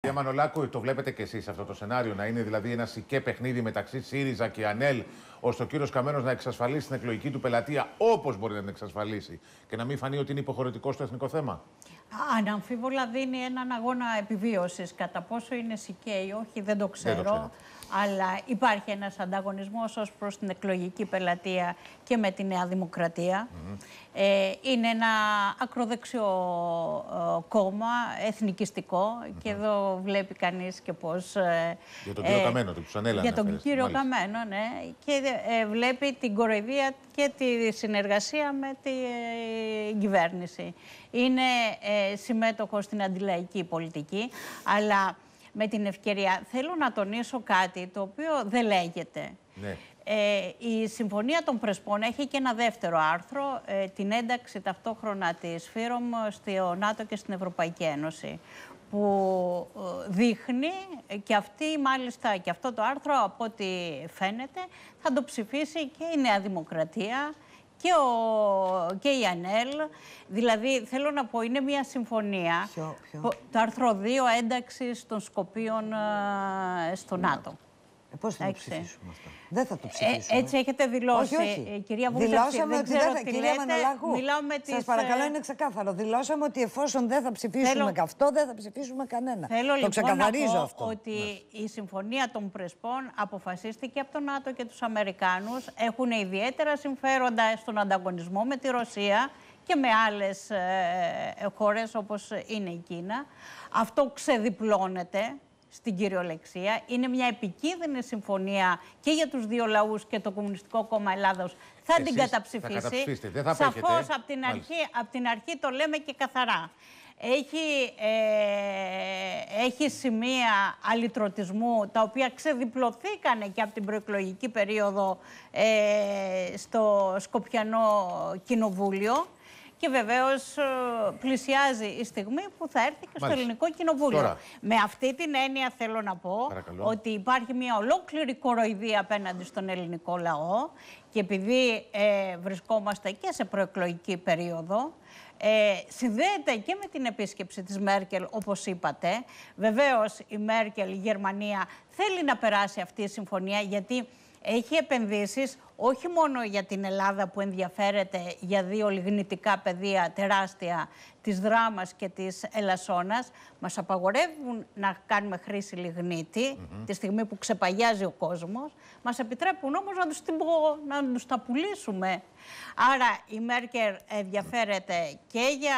Κύριε Μανολάκου, το βλέπετε και εσείς αυτό το σενάριο, να είναι δηλαδή ένα σικέ παιχνίδι μεταξύ ΣΥΡΙΖΑ και ΑΝΕΛ, ώστε ο κύριος Καμένος να εξασφαλίσει την εκλογική του πελατεία όπως μπορεί να την εξασφαλίσει και να μην φανεί ότι είναι υποχρεωτικό στο εθνικό θέμα. Αναμφίβολα δίνει έναν αγώνα επιβίωσης. Κατά πόσο είναι Σικέι, όχι, δεν το ξέρω. Αλλά υπάρχει ένας ανταγωνισμός ως προς την εκλογική πελατεία και με τη Νέα Δημοκρατία. ε, είναι ένα ακροδεξιό ε, κόμμα, εθνικιστικό. Και εδώ βλέπει κανείς και πώς... Ε, για τον κύριο ε, Καμένο, τους ανέλαβε. Για τον κύριο Καμένο, ναι. Και ε, ε, βλέπει την κοροϊδία και τη συνεργασία με την ε, κυβέρνηση. Είναι συμμέτοχος στην αντιλαϊκή πολιτική, αλλά με την ευκαιρία θέλω να τονίσω κάτι το οποίο δεν λέγεται. Ναι. η Συμφωνία των Πρεσπών έχει και ένα δεύτερο άρθρο, την ένταξη ταυτόχρονα της ΦΥΡΟΜ στο ΝΑΤΟ και στην Ευρωπαϊκή Ένωση που ε, δείχνει και αυτή μάλιστα και αυτό το άρθρο από ό,τι φαίνεται θα το ψηφίσει και η Νέα Δημοκρατία και, ο, και η ΑΝΕΛ. Δηλαδή, θέλω να πω, είναι μια συμφωνία. Το άρθρο 2 ένταξης των Σκοπίων ε, στον ναι. ΝΑΤΟ. Ε, Πώς θα το ψηφίσουμε αυτό. Δεν θα το ε, ψηφίσουμε. έτσι έχετε δηλώσει. Όχι, ε, κυρία δηλώσαμε ότι Κυρία σα παρακαλώ, είναι ξεκάθαρο. Δηλώσαμε ότι εφόσον δεν θα ψηφίσουμε Θέλω... αυτό, δεν θα ψηφίσουμε κανένα. Θέλω το λοιπόν ξεκαθαρίζω να πω αυτό. ότι ναι. η συμφωνία των Πρεσπών αποφασίστηκε από τον ΝΑΤΟ και τους Αμερικάνους. Έχουν ιδιαίτερα συμφέροντα στον ανταγωνισμό με τη Ρωσία και με άλλες ε, χώρες όπως είναι η Κίνα. Αυτό ξεδιπλώνεται στην κυριολεξία. Είναι μια επικίνδυνη συμφωνία και για τους δύο λαούς και το Κομμουνιστικό Κόμμα Ελλάδος θα την καταψηφίσει. Θα Σαφώς από την, αρχή, από την αρχή το λέμε και καθαρά. Έχει, ε, έχει σημεία αλυτρωτισμού τα οποία ξεδιπλωθήκανε και από την προεκλογική περίοδο ε, στο Σκοπιανό Κοινοβούλιο. Και βεβαίως ε, πλησιάζει η στιγμή που θα έρθει και στο Ελληνικό Κοινοβούλιο. Με αυτή την έννοια θέλω να πω ότι υπάρχει μια ολόκληρη κοροϊδία απέναντι στον ελληνικό λαό και επειδή ε, βρισκόμαστε και σε προεκλογική περίοδο, ε, συνδέεται και με την επίσκεψη της Μέρκελ, όπως είπατε. Βεβαίως η Μέρκελ, η Γερμανία, θέλει να περάσει αυτή η συμφωνία γιατί έχει επενδύσεις όχι μόνο για την Ελλάδα που ενδιαφέρεται για δύο λιγνητικά πεδία τεράστια της δράμας και της ελασσόνας. Μας απαγορεύουν να κάνουμε χρήση λιγνίτη τη στιγμή που ξεπαγιάζει ο κόσμος. Μας επιτρέπουν όμως να τους, να τους τα πουλήσουμε. Άρα η Μέρκερ ενδιαφέρεται και για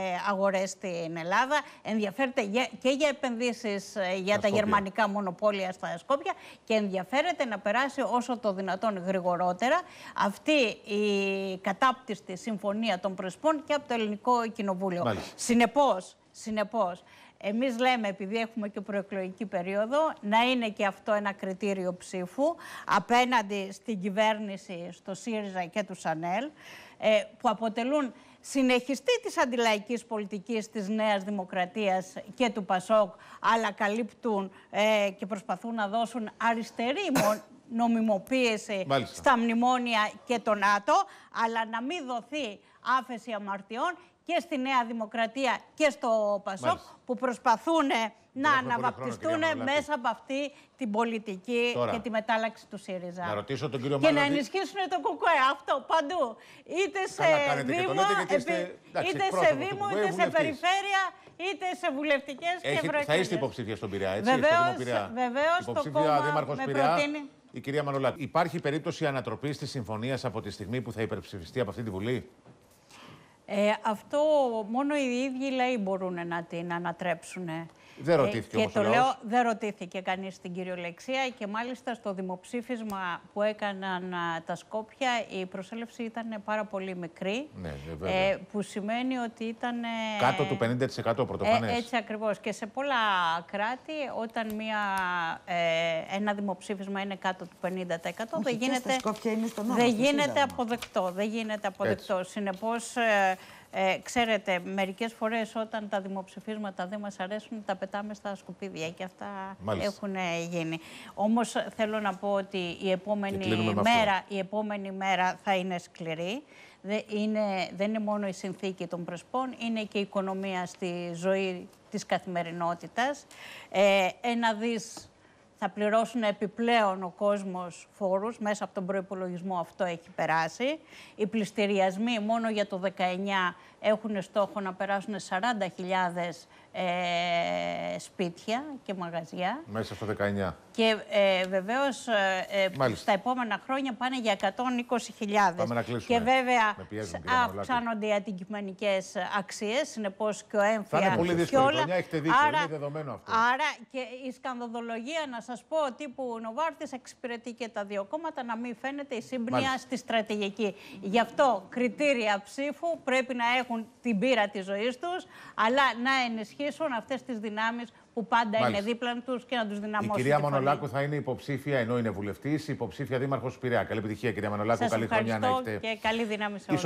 ε, αγορές στην Ελλάδα, ενδιαφέρεται και για επενδύσεις ε, για τα, τα γερμανικά μονοπόλια στα Σκόπια και ενδιαφέρεται να περάσει όσο το δυνατόν γρήγορα αυτή η κατάπτυστη συμφωνία των Πρεσπών και από το Ελληνικό Κοινοβούλιο. Συνεπώ, Συνεπώς, συνεπώς, εμείς λέμε, επειδή έχουμε και προεκλογική περίοδο, να είναι και αυτό ένα κριτήριο ψήφου απέναντι στην κυβέρνηση, στο ΣΥΡΙΖΑ και τους ΣΑΝΕΛ, ε, που αποτελούν συνεχιστή της αντιλαϊκής πολιτικής της Νέας Δημοκρατίας και του ΠΑΣΟΚ, αλλά καλύπτουν ε, και προσπαθούν να δώσουν αριστερή νομιμοποίηση στα μνημόνια και το ΝΑΤΟ, αλλά να μην δοθεί άφεση αμαρτιών και στη Νέα Δημοκρατία και στο ΠΑΣΟΚ που προσπαθούν να αναβαπτιστούν μέσα από αυτή την πολιτική και τη μετάλλαξη του ΣΥΡΙΖΑ. Να ρωτήσω Και να ενισχύσουν το ΚΟΚΟΕ Αυτό παντού. Είτε σε Δήμο, είτε, σε, δήμο, είτε σε περιφέρεια, είτε σε βουλευτικές και Θα είστε υποψήφια στον Πειραιά, έτσι. Βεβαίω, το κόμμα με προτείνει. Η κυρία Μανολάκη, υπάρχει περίπτωση ανατροπής της συμφωνίας από τη στιγμή που θα υπερψηφιστεί από αυτή τη Βουλή. Ε, αυτό μόνο οι ίδιοι λέει μπορούν να την ανατρέψουν. Δεν ε, ρωτήθηκε ε, όμως Και το λέω, δεν ρωτήθηκε κανείς στην κυριολεξία και μάλιστα στο δημοψήφισμα που έκαναν τα Σκόπια η προσέλευση ήταν πάρα πολύ μικρή. Ναι, ναι ε, που σημαίνει ότι ήταν... Ε, κάτω του 50% πρωτοφανές. Ε, έτσι ακριβώς. Και σε πολλά κράτη όταν μια, ε, ένα δημοψήφισμα είναι κάτω του 50% δεν γίνεται, δεν γίνεται αποδεκτό. Δεν γίνεται αποδεκτό. Συνεπώς... Ε, ε, ξέρετε, μερικές φορές όταν τα δημοψηφίσματα δεν μας αρέσουν, τα πετάμε στα σκουπίδια και αυτά έχουν ε, γίνει. Όμως θέλω να πω ότι η επόμενη, μέρα, η επόμενη μέρα θα είναι σκληρή. Δεν είναι, δεν είναι μόνο η συνθήκη των προσπών, είναι και η οικονομία στη ζωή της καθημερινότητας. Ε, ένα δις θα πληρώσουν επιπλέον ο κόσμος φόρους, μέσα από τον προϋπολογισμό αυτό έχει περάσει. Οι πληστηριασμοί μόνο για το 19 έχουν στόχο να περάσουν 40.000 ε, σπίτια και μαγαζιά. Μέσα στο 19. Και ε, βεβαίως ε, ε στα επόμενα χρόνια πάνε για 120.000. Πάμε να κλείσουμε. Και βέβαια αυξάνονται οι αντικειμενικές αξίες, συνεπώς και ο έμφυα. Θα είναι πολύ δύσκολη χρονιά, έχετε δίκιο, άρα, είναι δεδομένο αυτό. Άρα και η σκανδοδολογία, να σας πω, τύπου Νοβάρτης εξυπηρετεί και τα δύο κόμματα, να μην φαίνεται η σύμπνοια στη στρατηγική. Γι' αυτό κριτήρια ψήφου πρέπει να έχουν την πείρα της ζωής τους, αλλά να ενισχύσουν εισόν αυτές τις δυνάμεις που πάντα Μάλιστα. είναι δίπλα τους και να τους δυναμώσουν. Η κυρία Μονολάκου θα είναι υποψήφια, ενώ είναι βουλευτής, υποψήφια δήμαρχος Πειραιά. Καλή επιτυχία, κυρία Μανολάκου, Σας καλή χρονιά να έχετε. Και καλή δύναμη σε όλους.